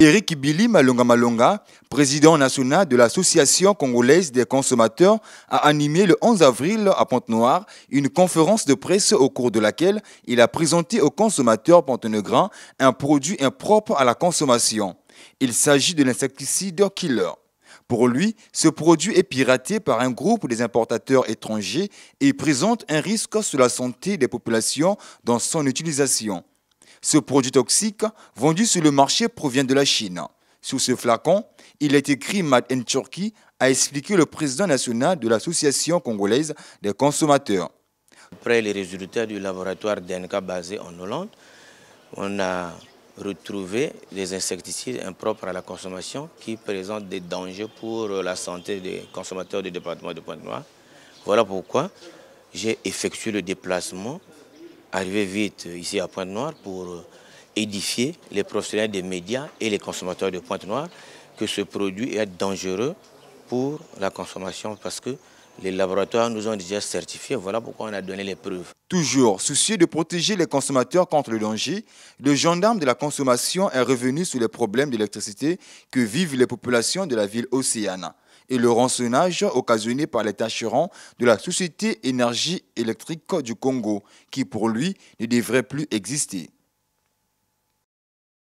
Eric Bili Malonga Malonga, président national de l'Association congolaise des consommateurs, a animé le 11 avril à ponte noire une conférence de presse au cours de laquelle il a présenté aux consommateurs pontenegrin un produit impropre à la consommation. Il s'agit de l'insecticide Killer. Pour lui, ce produit est piraté par un groupe des importateurs étrangers et présente un risque sur la santé des populations dans son utilisation. Ce produit toxique, vendu sur le marché, provient de la Chine. Sous ce flacon, il est écrit Made in Turkey, a expliqué le président national de l'Association congolaise des consommateurs. Après les résultats du laboratoire DNK basé en Hollande, on a retrouvé des insecticides impropres à la consommation qui présentent des dangers pour la santé des consommateurs du département de Pointe-Noire. Voilà pourquoi j'ai effectué le déplacement arriver vite euh, ici à Pointe-Noire pour euh, édifier les professionnels des médias et les consommateurs de Pointe-Noire que ce produit est dangereux pour la consommation parce que les laboratoires nous ont déjà certifié, voilà pourquoi on a donné les preuves. Toujours soucieux de protéger les consommateurs contre le danger, le gendarme de la consommation est revenu sur les problèmes d'électricité que vivent les populations de la ville Océana et le rançonnage occasionné par les tâcherons de la Société énergie électrique du Congo, qui pour lui ne devrait plus exister.